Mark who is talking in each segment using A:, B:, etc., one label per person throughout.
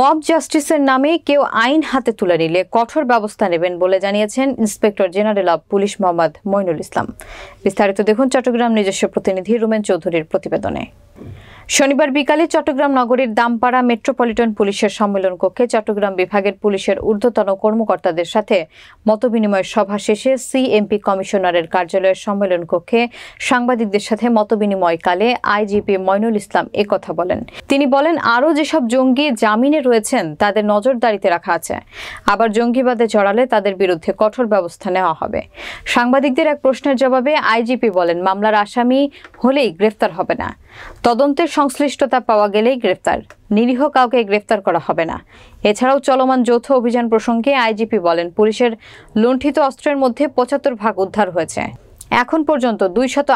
A: mob জাস্টিসের নামে কেউ আইন হাতে তুলে নিলে কঠোর ব্যবস্থা নেবেন বলে জানিয়েছেন inspector general of police Mohammad Moinul Islam বিস্তারিত দেখুন চট্টগ্রাম নিজস্ব প্রতিনিধি রুমেন চৌধুরীর প্রতিবেদনে শনিবার বিকালে চট্টগ্রাম নগরীর দামপাড়া মেট্রোপলিটন পুলিশের সম্মেলন কক্ষে চট্টগ্রাম বিভাগের পুলিশের ঊর্ধ্বতন কর্মকর্তাদের সাথে মতবিনিময় সভা শেষে সিএমপি কমিশনারের কার্যালয়ের সম্মেলন কক্ষে সাংবাদিকদের সাথে মতবিনিময়কালে আইজিপি ময়নুল ইসলাম কথা বলেন তিনি বলেন আরও যেসব জঙ্গি জামিনে রয়েছেন তাদের নজরদারিতে রাখা আছে আবার জঙ্গিবাদে জড়ালে তাদের বিরুদ্ধে কঠোর ব্যবস্থা নেওয়া হবে সাংবাদিকদের এক প্রশ্নের জবাবে আইজিপি বলেন মামলার আসামি হলেই গ্রেফতার হবে না তদন্তের সংশ্লিষ্টতা পাওয়া গেলেই গ্রেফতার নিরীহ কাউকে গ্রেফতার করা হবে না এছাড়াও চলমান যৌথ অভিযান প্রসঙ্গে আইজিপি বলেন পুলিশের লুণ্ঠিত অস্ত্রের মধ্যে পঁচাত্তর ভাগ উদ্ধার হয়েছে এখন পর্যন্ত দুইশত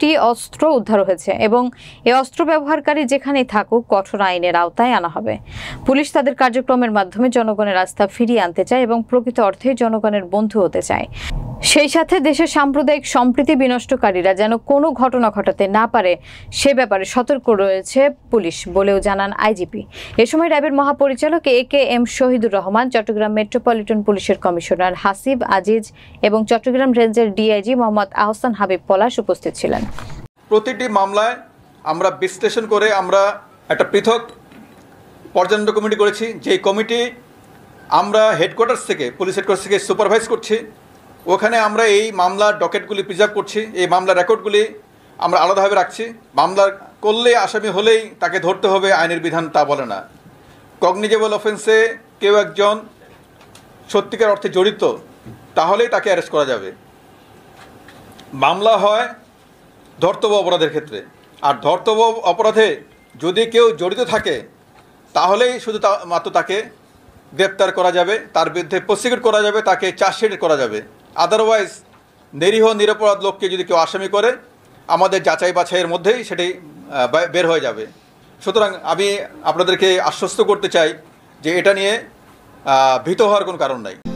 A: টি অস্ত্র উদ্ধার হয়েছে এবং এ অস্ত্র ব্যবহারকারী যেখানেই থাকুক কঠোর আইনের আওতায় আনা হবে পুলিশ তাদের কার্যক্রমের মাধ্যমে জনগণের আস্থা ফিরিয়ে আনতে চায় এবং প্রকৃত অর্থে জনগণের বন্ধু হতে চায় সেই সাথে দেশের সাম্প্রদায়িক সম্প্রীতি বিনষ্টকারীরা যেন কোনো ঘটনা ঘটাতে না পারে সে ব্যাপারে সতর্ক রয়েছে পুলিশ বলেও জানান আইজিপি এ সময় র্যাবের মহাপরিচালক A K M Shahidur Rahman Chittagong metropolitan পুলিশের কমিশনার হাসিব আজিজ এবং চট্টগ্রাম রেঞ্জের ডিআইজি মোহাম্মদ মোহাম্মদ আহসান হাবিব পলাশ উপস্থিত ছিলেন
B: প্রতিটি মামলায় আমরা বিশ্লেষণ করে আমরা একটা পৃথক পর্যালোচনা কমিটি করেছি যে কমিটি আমরা হেডকোয়ার্টার্স থেকে পুলিশ হেডকোয়ার্টার্স থেকে সুপারভাইজ করছি ওখানে আমরা এই মামলার ডকেটগুলি প্রিজার্ভ করছি এই মামলার রেকর্ডগুলি আমরা আলাদাভাবে রাখছি মামলার করলে আসামি হলেই তাকে ধরতে হবে আইনের বিধান তা বলে না কগনিজেবল অফেন্সে কেউ একজন সত্যিকার অর্থে জড়িত তাহলেই তাকে অ্যারেস্ট করা যাবে মামলা হয় ধর্তব্য অপরাধের ক্ষেত্রে আর ধর্তব্য অপরাধে যদি কেউ জড়িত থাকে তাহলেই শুধু তা মাত্র তাকে গ্রেপ্তার করা যাবে তার বিরুদ্ধে প্রসিকিউট করা যাবে তাকে চার্জশিট করা যাবে আদারওয়াইজ নিরীহ নিরপরাধ লোককে যদি কেউ আসামি করে আমাদের যাচাই বাছাইয়ের মধ্যেই সেটি বের হয়ে যাবে সুতরাং আমি আপনাদেরকে আশ্বস্ত করতে চাই যে এটা নিয়ে ভীত হওয়ার কোনো কারণ নাই